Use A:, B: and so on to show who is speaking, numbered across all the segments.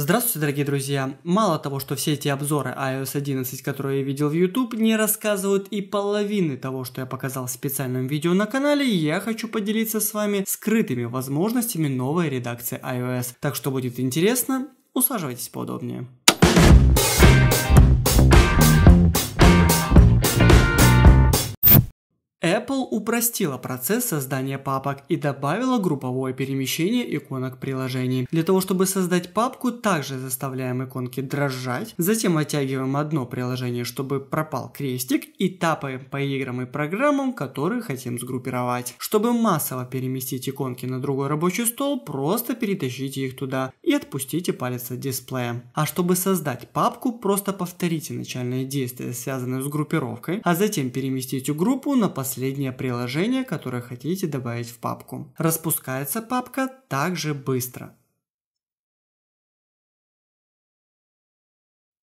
A: Здравствуйте, дорогие друзья! Мало того, что все эти обзоры iOS 11, которые я видел в YouTube, не рассказывают и половины того, что я показал в специальном видео на канале, я хочу поделиться с вами скрытыми возможностями новой редакции iOS. Так что будет интересно, усаживайтесь поудобнее. Apple упростила процесс создания папок и добавила групповое перемещение иконок приложений. Для того, чтобы создать папку, также заставляем иконки дрожать, затем оттягиваем одно приложение, чтобы пропал крестик, и тапаем по играм и программам, которые хотим сгруппировать. Чтобы массово переместить иконки на другой рабочий стол, просто перетащите их туда и отпустите палец от дисплея. А чтобы создать папку, просто повторите начальные действия, связанные с группировкой, а затем переместите группу на последний последнее приложение, которое хотите добавить в папку. Распускается папка также быстро.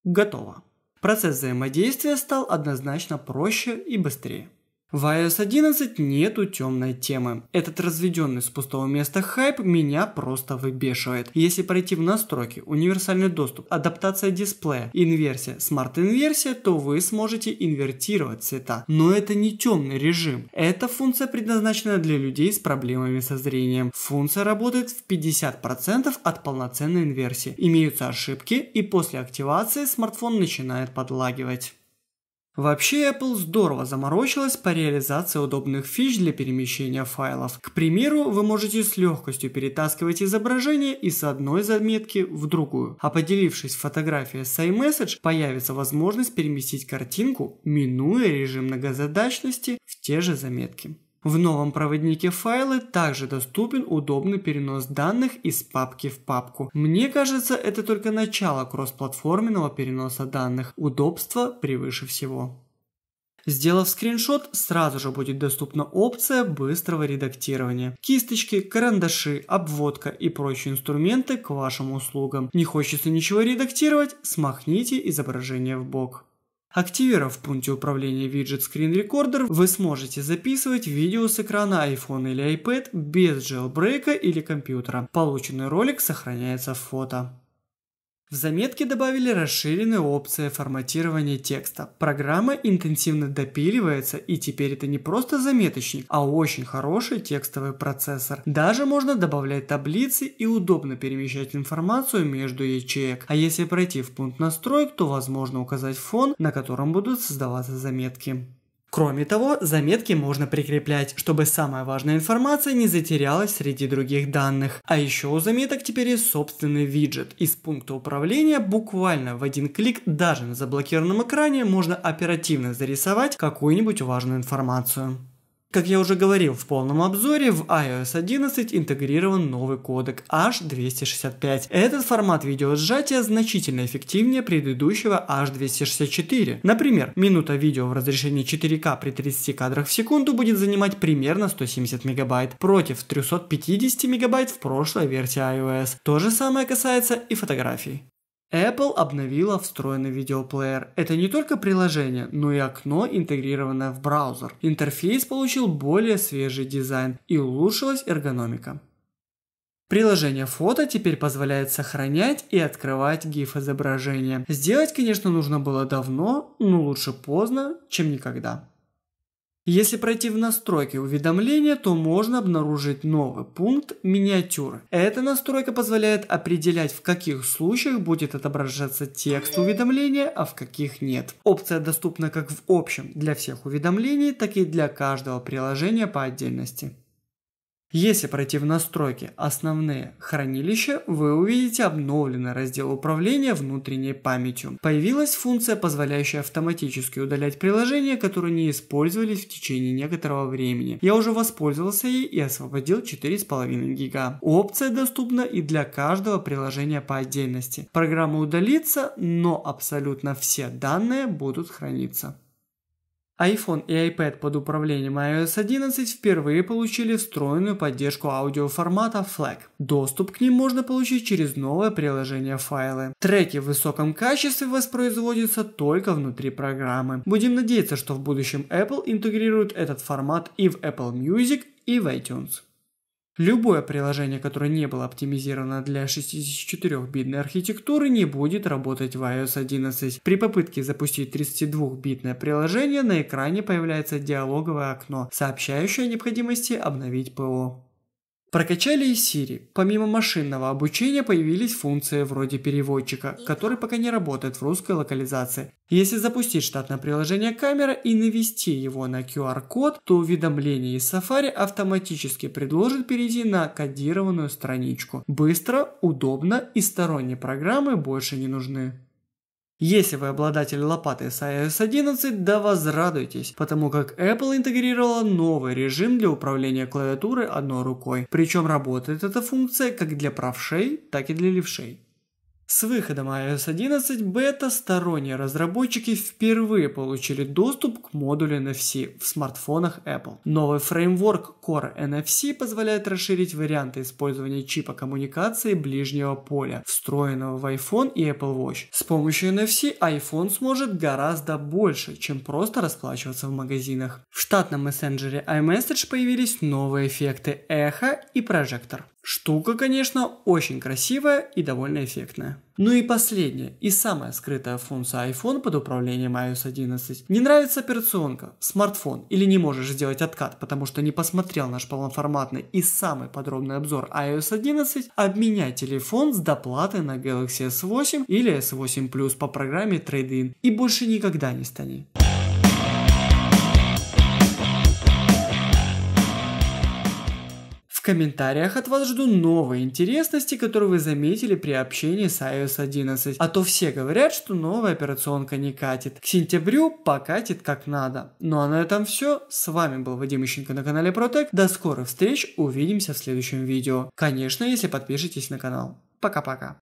A: Готово. Процесс взаимодействия стал однозначно проще и быстрее. В iOS 11 нету темной темы. Этот разведенный с пустого места хайп меня просто выбешивает. Если пройти в настройки, универсальный доступ, адаптация дисплея, инверсия, смарт-инверсия, то вы сможете инвертировать цвета. Но это не темный режим. Эта функция предназначена для людей с проблемами со зрением. Функция работает в 50% от полноценной инверсии. Имеются ошибки и после активации смартфон начинает подлагивать. Вообще Apple здорово заморочилась по реализации удобных фич для перемещения файлов. К примеру, вы можете с легкостью перетаскивать изображение из одной заметки в другую. А поделившись фотографией с iMessage, появится возможность переместить картинку, минуя режим многозадачности в те же заметки. В новом проводнике файлы также доступен удобный перенос данных из папки в папку. Мне кажется, это только начало кроссплатформенного переноса данных. Удобство превыше всего. Сделав скриншот, сразу же будет доступна опция быстрого редактирования. Кисточки, карандаши, обводка и прочие инструменты к вашим услугам. Не хочется ничего редактировать? Смахните изображение в бок. Активировав в пункте управления виджет Screen Recorder, вы сможете записывать видео с экрана iPhone или iPad без джелбрейка или компьютера. Полученный ролик сохраняется в фото. В заметке добавили расширенную опцию форматирования текста. Программа интенсивно допиливается, и теперь это не просто заметочник, а очень хороший текстовый процессор. Даже можно добавлять таблицы и удобно перемещать информацию между ячеек. А если пройти в пункт настроек, то возможно указать фон, на котором будут создаваться заметки. Кроме того, заметки можно прикреплять, чтобы самая важная информация не затерялась среди других данных. А еще у заметок теперь есть собственный виджет. Из пункта управления буквально в один клик даже на заблокированном экране можно оперативно зарисовать какую-нибудь важную информацию. Как я уже говорил в полном обзоре, в iOS 11 интегрирован новый кодек H265. Этот формат видеосжатия значительно эффективнее предыдущего H264. Например, минута видео в разрешении 4К при 30 кадрах в секунду будет занимать примерно 170 мегабайт против 350 мегабайт в прошлой версии iOS. То же самое касается и фотографий. Apple обновила встроенный видеоплеер. Это не только приложение, но и окно, интегрированное в браузер. Интерфейс получил более свежий дизайн и улучшилась эргономика. Приложение фото теперь позволяет сохранять и открывать GIF изображения. Сделать, конечно, нужно было давно, но лучше поздно, чем никогда. Если пройти в настройки уведомления, то можно обнаружить новый пункт «Миниатюры». Эта настройка позволяет определять, в каких случаях будет отображаться текст уведомления, а в каких нет. Опция доступна как в общем для всех уведомлений, так и для каждого приложения по отдельности. Если пройти в настройки «Основные хранилища», вы увидите обновленный раздел управления внутренней памятью. Появилась функция, позволяющая автоматически удалять приложения, которые не использовались в течение некоторого времени. Я уже воспользовался ей и освободил 4,5 гига. Опция доступна и для каждого приложения по отдельности. Программа удалится, но абсолютно все данные будут храниться iPhone и iPad под управлением iOS 11 впервые получили встроенную поддержку аудиоформата FLAC. Доступ к ним можно получить через новое приложение файлы. Треки в высоком качестве воспроизводятся только внутри программы. Будем надеяться, что в будущем Apple интегрирует этот формат и в Apple Music, и в iTunes. Любое приложение, которое не было оптимизировано для 64-битной архитектуры, не будет работать в iOS 11. При попытке запустить 32-битное приложение на экране появляется диалоговое окно, сообщающее о необходимости обновить ПО. Прокачали и Siri. Помимо машинного обучения появились функции вроде переводчика, который пока не работает в русской локализации. Если запустить штатное приложение камера и навести его на QR-код, то уведомление из Safari автоматически предложит перейти на кодированную страничку. Быстро, удобно и сторонние программы больше не нужны. Если вы обладатель лопаты с iOS 11, да возрадуйтесь, потому как Apple интегрировала новый режим для управления клавиатурой одной рукой. Причем работает эта функция как для правшей, так и для левшей. С выходом iOS 11 бета сторонние разработчики впервые получили доступ к модулю NFC в смартфонах Apple. Новый фреймворк Core NFC позволяет расширить варианты использования чипа коммуникации ближнего поля, встроенного в iPhone и Apple Watch. С помощью NFC iPhone сможет гораздо больше, чем просто расплачиваться в магазинах. В штатном мессенджере iMessage появились новые эффекты эхо и прожектор. Штука, конечно, очень красивая и довольно эффектная. Ну и последняя и самая скрытая функция iPhone под управлением iOS 11. Не нравится операционка, смартфон или не можешь сделать откат, потому что не посмотрел наш полноформатный и самый подробный обзор iOS 11, обменяй телефон с доплатой на Galaxy S8 или S8 Plus по программе Trade-in и больше никогда не стани. комментариях от вас жду новые интересности, которые вы заметили при общении с iOS 11. А то все говорят, что новая операционка не катит. К сентябрю покатит как надо. Ну а на этом все. С вами был Вадим Ищенко на канале Протек. До скорых встреч. Увидимся в следующем видео. Конечно, если подпишетесь на канал. Пока-пока.